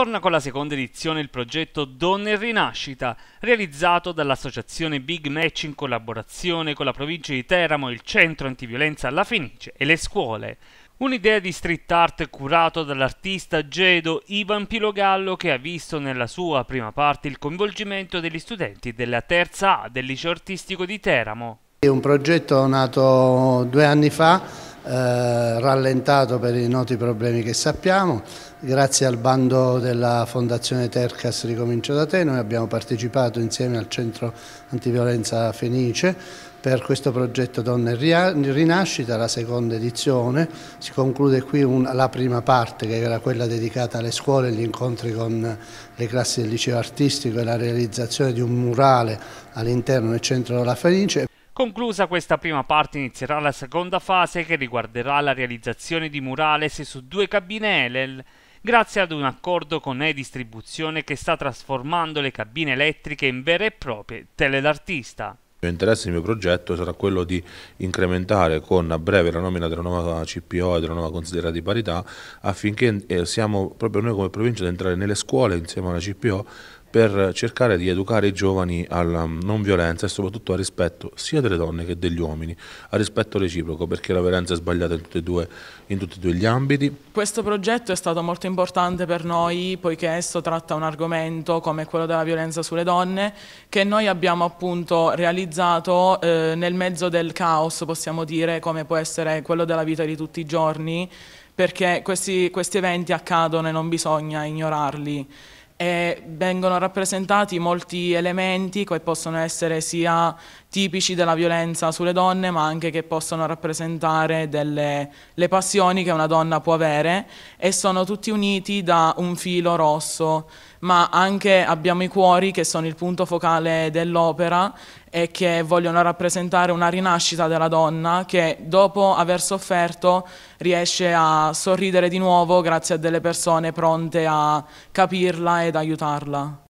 torna con la seconda edizione il progetto Donne in Rinascita, realizzato dall'associazione Big Match in collaborazione con la provincia di Teramo, il centro antiviolenza alla Fenice e le scuole. Un'idea di street art curato dall'artista gedo Ivan Pilogallo che ha visto nella sua prima parte il coinvolgimento degli studenti della terza A del liceo artistico di Teramo. È un progetto nato due anni fa eh, rallentato per i noti problemi che sappiamo. Grazie al bando della Fondazione Tercas Ricomincio da te, noi abbiamo partecipato insieme al Centro Antiviolenza Fenice per questo progetto Donne in Rinascita, la seconda edizione. Si conclude qui un, la prima parte che era quella dedicata alle scuole, gli incontri con le classi del liceo artistico e la realizzazione di un murale all'interno del Centro della Fenice. Conclusa questa prima parte inizierà la seconda fase che riguarderà la realizzazione di murales su due cabine Elel grazie ad un accordo con E-Distribuzione che sta trasformando le cabine elettriche in vere e proprie tele d'artista. Il mio interesse, il mio progetto sarà quello di incrementare con a breve la nomina della nuova CPO e della nuova consigliera di parità affinché eh, siamo proprio noi come provincia ad entrare nelle scuole insieme alla CPO per cercare di educare i giovani alla non violenza e soprattutto al rispetto sia delle donne che degli uomini, al rispetto reciproco perché la violenza è sbagliata in tutti, e due, in tutti e due gli ambiti. Questo progetto è stato molto importante per noi poiché esso tratta un argomento come quello della violenza sulle donne che noi abbiamo appunto realizzato eh, nel mezzo del caos possiamo dire come può essere quello della vita di tutti i giorni perché questi, questi eventi accadono e non bisogna ignorarli e vengono rappresentati molti elementi che possono essere sia tipici della violenza sulle donne ma anche che possono rappresentare delle, le passioni che una donna può avere e sono tutti uniti da un filo rosso ma anche abbiamo i cuori che sono il punto focale dell'opera e che vogliono rappresentare una rinascita della donna che dopo aver sofferto riesce a sorridere di nuovo grazie a delle persone pronte a capirla ed aiutarla.